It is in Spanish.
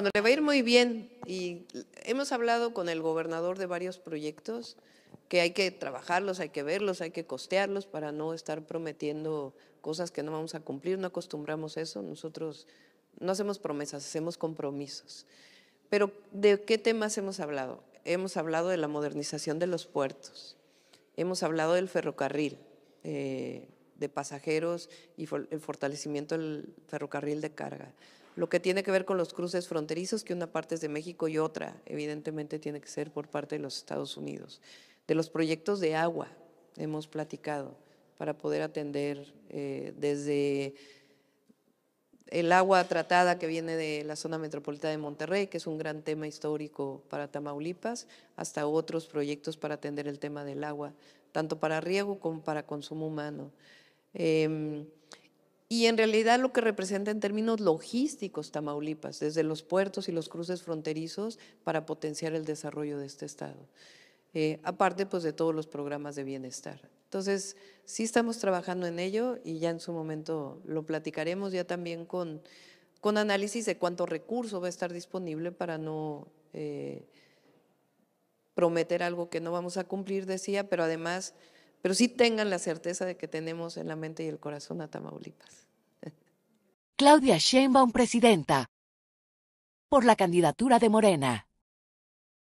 cuando le va a ir muy bien, y hemos hablado con el gobernador de varios proyectos que hay que trabajarlos, hay que verlos, hay que costearlos para no estar prometiendo cosas que no vamos a cumplir, no acostumbramos eso, nosotros no hacemos promesas, hacemos compromisos. Pero ¿de qué temas hemos hablado? Hemos hablado de la modernización de los puertos, hemos hablado del ferrocarril, eh, de pasajeros y el fortalecimiento del ferrocarril de carga. Lo que tiene que ver con los cruces fronterizos, que una parte es de México y otra, evidentemente, tiene que ser por parte de los Estados Unidos. De los proyectos de agua hemos platicado para poder atender eh, desde el agua tratada que viene de la zona metropolitana de Monterrey, que es un gran tema histórico para Tamaulipas, hasta otros proyectos para atender el tema del agua, tanto para riego como para consumo humano. Em, y en realidad lo que representa en términos logísticos Tamaulipas, desde los puertos y los cruces fronterizos para potenciar el desarrollo de este estado. Eh, aparte pues de todos los programas de bienestar. Entonces, sí estamos trabajando en ello y ya en su momento lo platicaremos ya también con, con análisis de cuánto recurso va a estar disponible para no eh, prometer algo que no vamos a cumplir, decía, pero además pero sí tengan la certeza de que tenemos en la mente y el corazón a Tamaulipas. Claudia Sheinbaum, presidenta, por la candidatura de Morena.